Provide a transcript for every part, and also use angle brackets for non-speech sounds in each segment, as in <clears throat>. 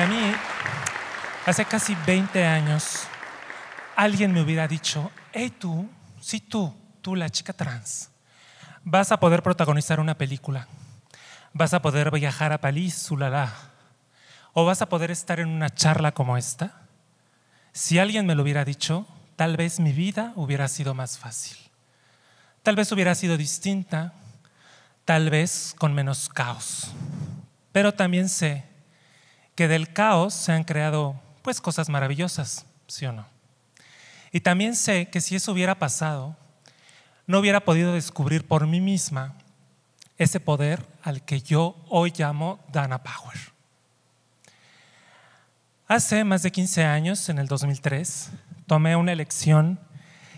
a mí, hace casi 20 años, alguien me hubiera dicho, hey tú, si tú, tú la chica trans, vas a poder protagonizar una película, vas a poder viajar a París, ulala, o vas a poder estar en una charla como esta, si alguien me lo hubiera dicho, tal vez mi vida hubiera sido más fácil, tal vez hubiera sido distinta, tal vez con menos caos, pero también sé que del caos se han creado pues cosas maravillosas, ¿sí o no? Y también sé que si eso hubiera pasado, no hubiera podido descubrir por mí misma ese poder al que yo hoy llamo Dana Power. Hace más de 15 años, en el 2003, tomé una elección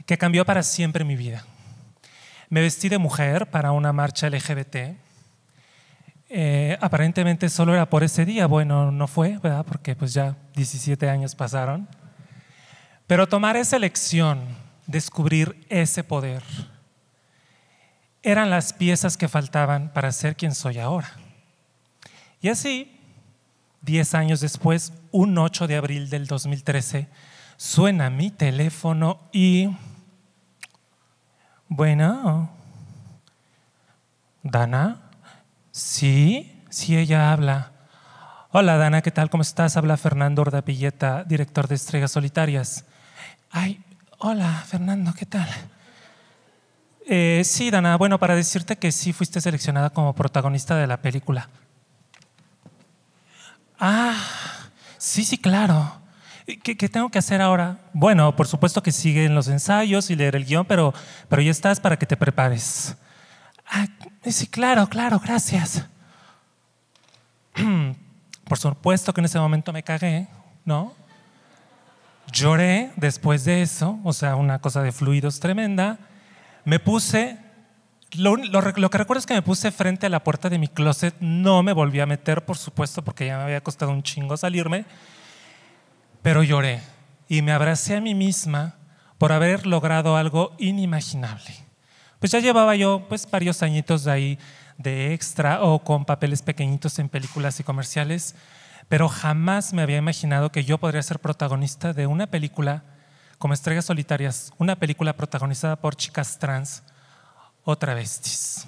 que cambió para siempre mi vida. Me vestí de mujer para una marcha LGBT eh, aparentemente solo era por ese día, bueno, no fue, ¿verdad? Porque pues ya 17 años pasaron. Pero tomar esa elección, descubrir ese poder, eran las piezas que faltaban para ser quien soy ahora. Y así, 10 años después, un 8 de abril del 2013, suena mi teléfono y... Bueno, Dana, Sí, sí, ella habla. Hola, Dana, ¿qué tal? ¿Cómo estás? Habla Fernando Ordapilleta, director de Estrellas Solitarias. Ay, hola, Fernando, ¿qué tal? Eh, sí, Dana, bueno, para decirte que sí fuiste seleccionada como protagonista de la película. Ah, sí, sí, claro. Eh, ¿Qué, tengo que hacer ahora? Bueno, por supuesto que siguen los ensayos y leer el guión, pero, pero ya estás para que te prepares. Ah, sí, claro, claro, gracias. <clears throat> Por supuesto que en ese momento me cagué, ¿no? Lloré después de eso, o sea, una cosa de fluidos tremenda. Me puse, lo, lo, que recuerdo es que me puse frente a la puerta de mi closet, no me volví a meter, por supuesto, porque ya me había costado un chingo salirme, pero lloré y me abracé a mí misma por haber logrado algo inimaginable pues ya llevaba yo pues varios añitos de ahí de extra o con papeles pequeñitos en películas y comerciales, pero jamás me había imaginado que yo podría ser protagonista de una película como Estrellas Solitarias, una película protagonizada por chicas trans o travestis.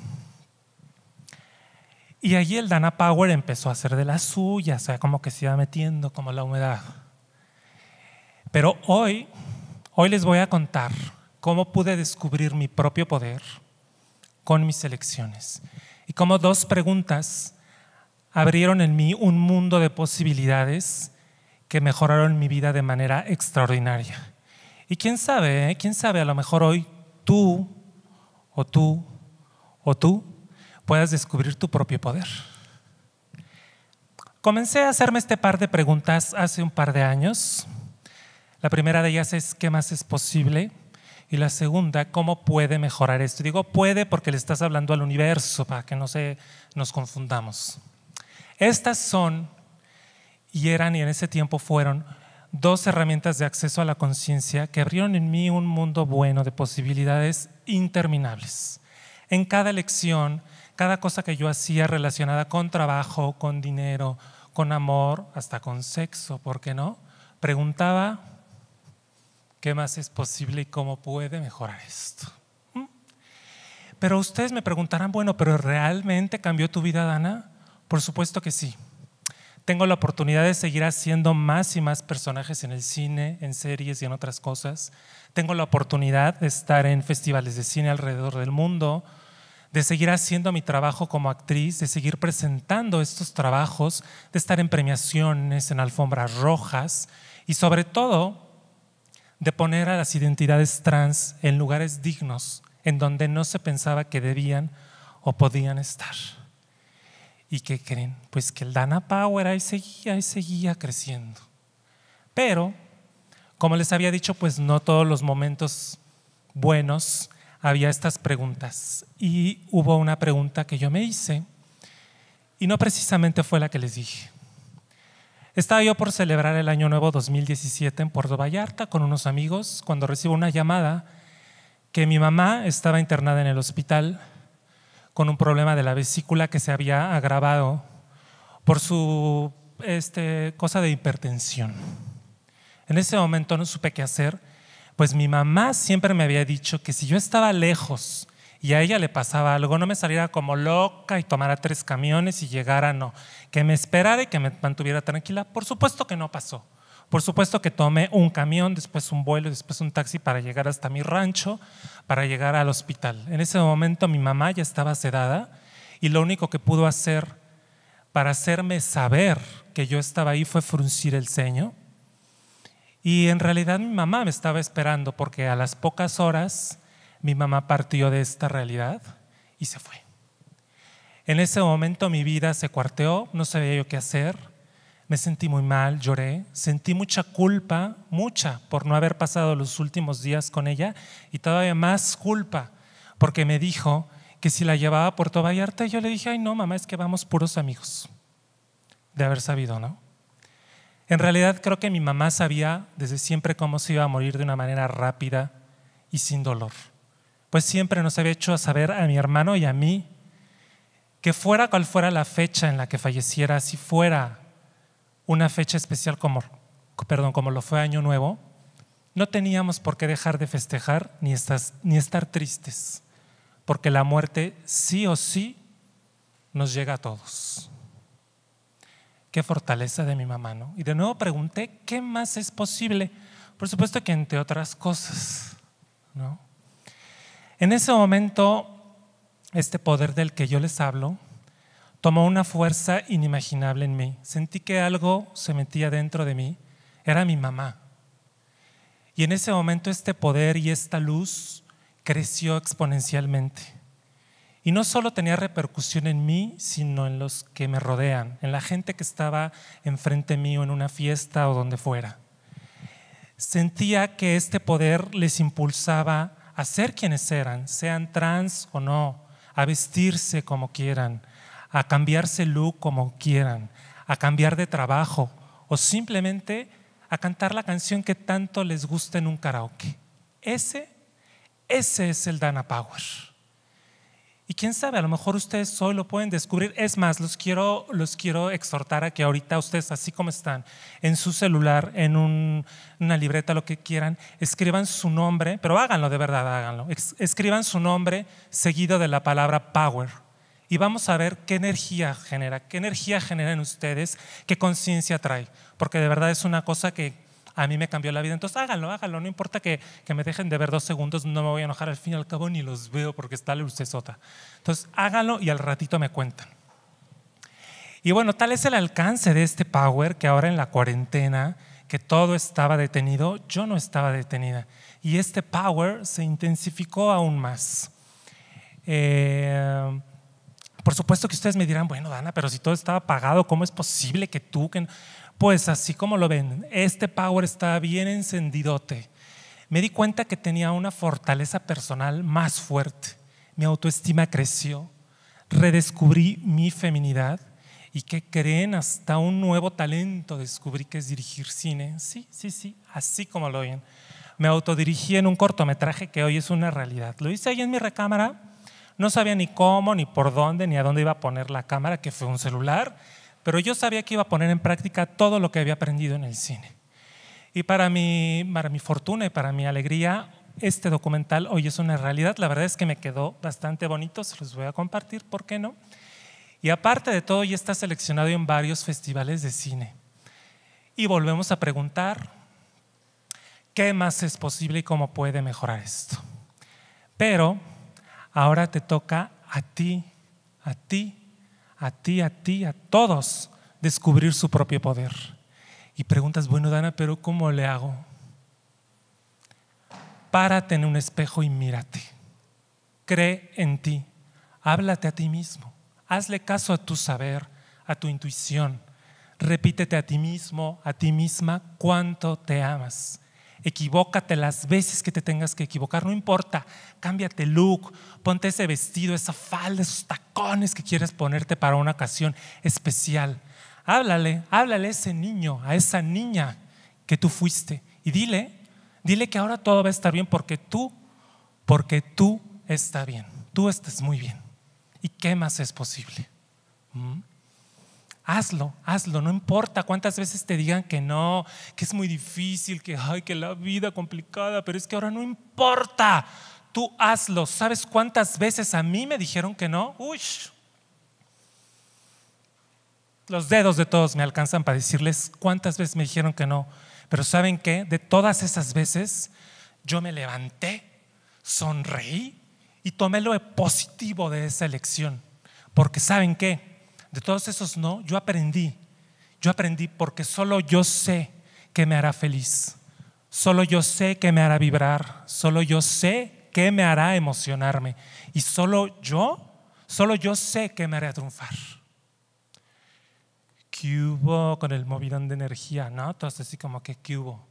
Y allí el Dana Power empezó a hacer de la suyas, o sea, como que se iba metiendo como la humedad. Pero hoy, hoy les voy a contar cómo pude descubrir mi propio poder con mis elecciones y cómo dos preguntas abrieron en mí un mundo de posibilidades que mejoraron mi vida de manera extraordinaria. Y quién sabe, ¿eh? quién sabe, a lo mejor hoy tú o tú o tú puedas descubrir tu propio poder. Comencé a hacerme este par de preguntas hace un par de años. La primera de ellas es, ¿qué más es posible? Y la segunda, ¿cómo puede mejorar esto? Digo puede porque le estás hablando al universo para que no se, nos confundamos. Estas son, y eran, y en ese tiempo fueron, dos herramientas de acceso a la conciencia que abrieron en mí un mundo bueno de posibilidades interminables. En cada lección, cada cosa que yo hacía relacionada con trabajo, con dinero, con amor, hasta con sexo, ¿por qué no? Preguntaba ¿Qué más es posible y cómo puede mejorar esto? ¿Mm? Pero ustedes me preguntarán, bueno, ¿pero realmente cambió tu vida, Dana? Por supuesto que sí. Tengo la oportunidad de seguir haciendo más y más personajes en el cine, en series y en otras cosas. Tengo la oportunidad de estar en festivales de cine alrededor del mundo, de seguir haciendo mi trabajo como actriz, de seguir presentando estos trabajos, de estar en premiaciones, en alfombras rojas y sobre todo de poner a las identidades trans en lugares dignos, en donde no se pensaba que debían o podían estar. ¿Y qué creen? Pues que el Dana Power ahí seguía y seguía creciendo. Pero, como les había dicho, pues no todos los momentos buenos había estas preguntas. Y hubo una pregunta que yo me hice, y no precisamente fue la que les dije. Estaba yo por celebrar el Año Nuevo 2017 en Puerto Vallarta con unos amigos cuando recibo una llamada que mi mamá estaba internada en el hospital con un problema de la vesícula que se había agravado por su este, cosa de hipertensión. En ese momento no supe qué hacer, pues mi mamá siempre me había dicho que si yo estaba lejos y a ella le pasaba algo, no me saliera como loca y tomara tres camiones y llegara, no, que me esperara y que me mantuviera tranquila. Por supuesto que no pasó. Por supuesto que tomé un camión, después un vuelo, después un taxi para llegar hasta mi rancho, para llegar al hospital. En ese momento mi mamá ya estaba sedada y lo único que pudo hacer para hacerme saber que yo estaba ahí fue fruncir el ceño. Y en realidad mi mamá me estaba esperando porque a las pocas horas mi mamá partió de esta realidad y se fue. En ese momento mi vida se cuarteó, no sabía yo qué hacer, me sentí muy mal, lloré, sentí mucha culpa, mucha, por no haber pasado los últimos días con ella y todavía más culpa porque me dijo que si la llevaba a Puerto Vallarta, yo le dije, ay no, mamá, es que vamos puros amigos, de haber sabido, ¿no? En realidad creo que mi mamá sabía desde siempre cómo se iba a morir de una manera rápida y sin dolor pues siempre nos había hecho saber a mi hermano y a mí que fuera cual fuera la fecha en la que falleciera, si fuera una fecha especial como, perdón, como lo fue Año Nuevo, no teníamos por qué dejar de festejar ni, ni estar tristes, porque la muerte sí o sí nos llega a todos. Qué fortaleza de mi mamá, ¿no? Y de nuevo pregunté, ¿qué más es posible? Por supuesto que entre otras cosas, ¿no? En ese momento, este poder del que yo les hablo tomó una fuerza inimaginable en mí. Sentí que algo se metía dentro de mí. Era mi mamá. Y en ese momento este poder y esta luz creció exponencialmente. Y no solo tenía repercusión en mí, sino en los que me rodean, en la gente que estaba enfrente mío en una fiesta o donde fuera. Sentía que este poder les impulsaba a ser quienes eran, sean trans o no, a vestirse como quieran, a cambiarse look como quieran, a cambiar de trabajo o simplemente a cantar la canción que tanto les gusta en un karaoke. Ese, ese es el Dana Power. Y quién sabe, a lo mejor ustedes hoy lo pueden descubrir. Es más, los quiero, los quiero exhortar a que ahorita ustedes, así como están, en su celular, en una libreta, lo que quieran, escriban su nombre, pero háganlo de verdad, háganlo. Escriban su nombre seguido de la palabra power. Y vamos a ver qué energía genera, qué energía genera en ustedes, qué conciencia trae. Porque de verdad es una cosa que a mí me cambió la vida. Entonces háganlo, háganlo. No importa que, me dejen de ver dos segundos, no me voy a enojar al fin y al cabo ni los veo porque está la sota. Entonces háganlo y al ratito me cuentan. Y bueno, tal es el alcance de este power que ahora en la cuarentena, que todo estaba detenido, yo no estaba detenida. Y este power se intensificó aún más. Eh, por supuesto que ustedes me dirán, bueno, Dana, pero si todo estaba pagado, ¿cómo es posible que tú... Que pues así como lo ven, este power está bien encendidote. Me di cuenta que tenía una fortaleza personal más fuerte. Mi autoestima creció. Redescubrí mi feminidad y que creen hasta un nuevo talento descubrí que es dirigir cine. Sí, sí, sí, así como lo oyen. Me autodirigí en un cortometraje que hoy es una realidad. Lo hice ahí en mi recámara. No sabía ni cómo, ni por dónde, ni a dónde iba a poner la cámara, que fue un celular pero yo sabía que iba a poner en práctica todo lo que había aprendido en el cine. Y para mi, fortuna y para mi alegría, este documental hoy es una realidad. La verdad es que me quedó bastante bonito, se los voy a compartir, ¿por qué no? Y aparte de todo, ya está seleccionado en varios festivales de cine. Y volvemos a preguntar, ¿qué más es posible y cómo puede mejorar esto? Pero ahora te toca a ti, a ti a ti, a ti, a todos, descubrir su propio poder. Y preguntas, bueno, Dana, pero ¿cómo le hago? Párate en un espejo y mírate. Cree en ti. Háblate a ti mismo. Hazle caso a tu saber, a tu intuición. Repítete a ti mismo, a ti misma, cuánto te amas equivócate las veces que te tengas que equivocar, no importa, cámbiate look, ponte ese vestido, esa falda, esos tacones que quieres ponerte para una ocasión especial. Háblale, háblale a ese niño, a esa niña que tú fuiste y dile, dile que ahora todo va a estar bien porque tú, porque tú está bien, tú estás muy bien. ¿Y qué más es posible? ¿Mm? Hazlo, hazlo, no importa cuántas veces te digan que no, que es muy difícil, que ay, que la vida complicada, pero es que ahora no importa. Tú hazlo. ¿Sabes cuántas veces a mí me dijeron que no? Uy. Los dedos de todos me alcanzan para decirles cuántas veces me dijeron que no. Pero ¿saben qué? De todas esas veces yo me levanté, sonreí y tomé lo positivo de esa elección. Porque ¿saben qué? de todos esos no, yo aprendí. Yo aprendí porque solo yo sé que me hará feliz. Solo yo sé que me hará vibrar. Solo yo sé que me hará emocionarme. Y solo yo, solo yo sé que me hará triunfar. ¿Qué hubo con el movidón de energía? ¿No? todo así como que ¿qué hubo?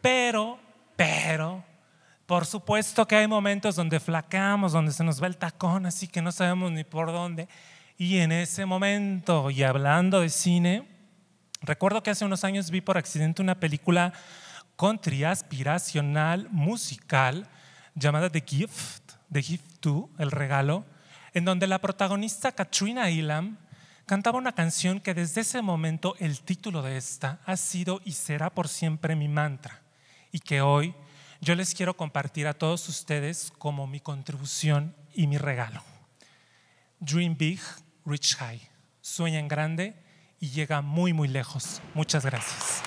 Pero, pero, por supuesto que hay momentos donde flacamos, donde se nos va el tacón, así que no sabemos ni por dónde. Y en ese momento, y hablando de cine, recuerdo que hace unos años vi por accidente una película contriaspiracional musical llamada The Gift, The Gift 2, El Regalo, en donde la protagonista Katrina Elam cantaba una canción que desde ese momento el título de esta ha sido y será por siempre mi mantra y que hoy yo les quiero compartir a todos ustedes como mi contribución y mi regalo. Dream Big Reach High. Sueña en grande y llega muy, muy lejos. Muchas gracias.